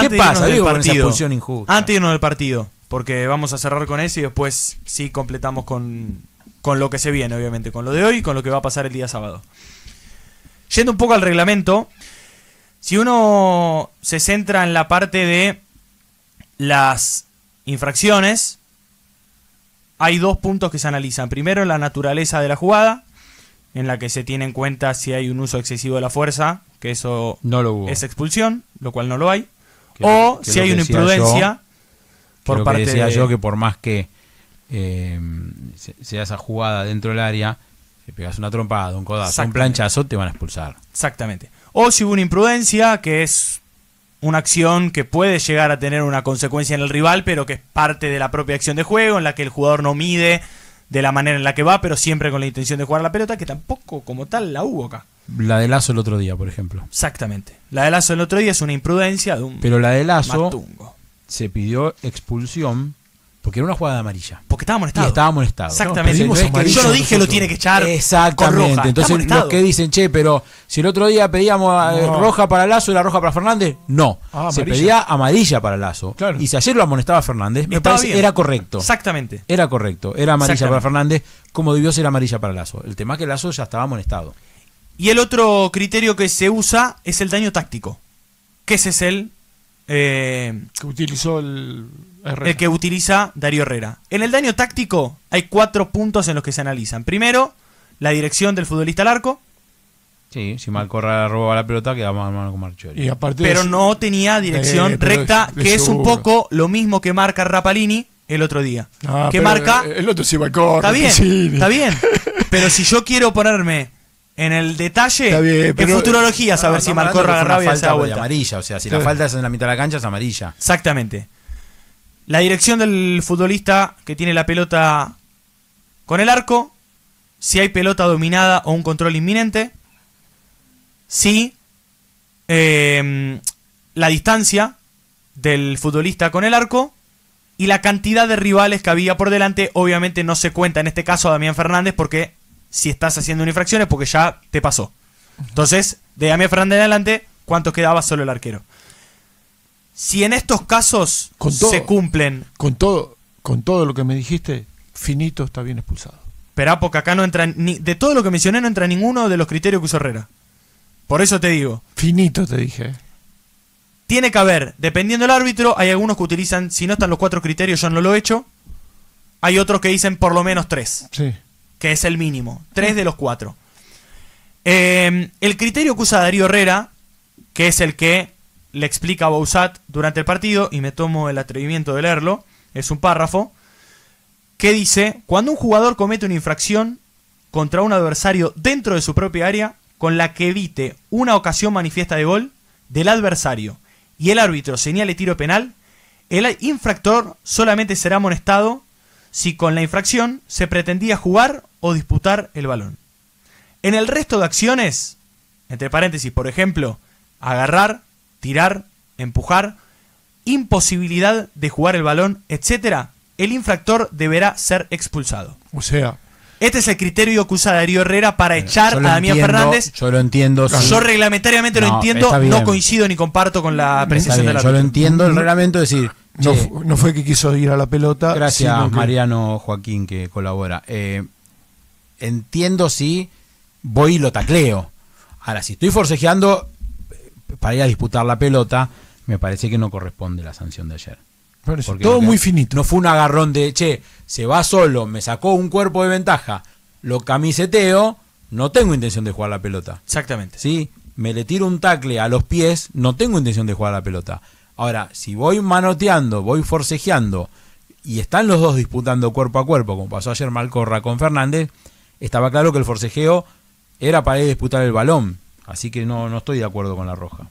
¿Qué pasa? Antes de irnos del partido, porque vamos a cerrar con eso y después sí completamos con, lo que se viene, obviamente, con lo de hoy y con lo que va a pasar el día sábado. Yendo un poco al reglamento, si uno se centra en la parte de las infracciones, hay dos puntos que se analizan. Primero, la naturaleza de la jugada, en la que se tiene en cuenta si hay un uso excesivo de la fuerza, que eso es expulsión, lo cual no lo hay o si hay una imprudencia por parte decía de... yo que por más que em, sea esa jugada dentro del área, si pegas una trompada, un codazo, un planchazo, te van a expulsar. Exactamente. O si hubo una imprudencia, que es una acción que puede llegar a tener una consecuencia en el rival, pero que es parte de la propia acción de juego, en la que el jugador no mide de la manera en la que va, pero siempre con la intención de jugar la pelota, que tampoco como tal la hubo acá. La de Lazo el otro día, por ejemplo. Exactamente. La de Lazo el otro día es una imprudencia de un. Pero la de Lazo se pidió expulsión porque era una jugada amarilla. Porque estaba amonestado Y estaba Exactamente. yo lo dije, lo tiene que echar. Exactamente. Entonces, los que dicen, che, pero si el otro día pedíamos eh, roja para Lazo y la roja para Fernández, no. Ah, se pedía amarilla para Lazo. Y si ayer lo amonestaba Fernández, me era correcto. Exactamente. Era correcto. Era amarilla para Fernández, como debió ser amarilla para Lazo. El tema es que Lazo ya estaba amonestado. Y el otro criterio que se usa es el daño táctico, que ese es el... Eh, que utilizó el... El que utiliza Darío Herrera. En el daño táctico hay cuatro puntos en los que se analizan. Primero, la dirección del futbolista al arco. Sí, si mal corre roba la pelota, queda más mano con Marchori. Pero no tenía dirección recta, que es un poco lo mismo que marca Rapalini el otro día. Ah, que marca. El otro sí va a correr. Está bien, está bien. Pero si yo quiero ponerme en el detalle, en futurología, saber no, si marcó marcó la esa vuelta. amarilla, o sea, si la falta es en la mitad de la cancha, es amarilla. Exactamente. La dirección del futbolista que tiene la pelota con el arco, si hay pelota dominada o un control inminente, sí. Em, la distancia del futbolista con el arco y la cantidad de rivales que había por delante, obviamente no se cuenta en este caso a Damián Fernández porque si estás haciendo una infracción es porque ya te pasó. Entonces, de Damián Fernández en adelante, ¿cuántos quedaba solo el arquero? Si en estos casos se cumplen. Con todo, con todo lo que me dijiste, Finito está bien expulsado. Pero porque acá no entra. Ni, de todo lo que mencioné, no entra ninguno de los criterios que usó Herrera. Por eso te digo. Finito te dije. Tiene que haber, dependiendo del árbitro, hay algunos que utilizan, si no están los cuatro criterios, yo no lo he hecho. Hay otros que dicen por lo menos tres. Sí que es el mínimo. Tres mm. de los cuatro. Em, el criterio que usa Darío Herrera, que es el que le explica a durante el partido, y me tomo el atrevimiento de leerlo, es un párrafo, que dice, cuando un jugador comete una infracción contra un adversario dentro de su propia área, con la que evite una ocasión manifiesta de gol del adversario y el árbitro señale tiro penal, el infractor solamente será amonestado si con la infracción se pretendía jugar o disputar el balón. En el resto de acciones, entre paréntesis, por ejemplo, agarrar, tirar, empujar, imposibilidad de jugar el balón, etc., el infractor deberá ser expulsado. O sea. Este es el criterio que usa Darío Herrera para echar a Damián Fernández. Yo lo entiendo. Yo reglamentariamente lo entiendo, no coincido ni comparto con la apreciación de la Yo lo entiendo, el reglamento es decir, no, fue que quiso ir a la pelota. Gracias, Mariano Joaquín, que colabora. Eh, entiendo si voy y lo tacleo. Ahora, si estoy forcejeando eh, para ir a disputar la pelota, me parece que no corresponde la sanción de ayer. todo muy finito. No fue un agarrón de, che, se va solo, me sacó un cuerpo de ventaja, lo camiseteo, no tengo intención de jugar la pelota. Exactamente. ¿Sí? Me le tiro un tacle a los pies, no tengo intención de jugar la pelota. Ahora, si voy manoteando, voy forcejeando y están los dos disputando cuerpo a cuerpo, como pasó ayer Malcorra con Fernández, estaba claro que el forcejeo era para ir disputar el balón. Así que no, no estoy de acuerdo con la roja.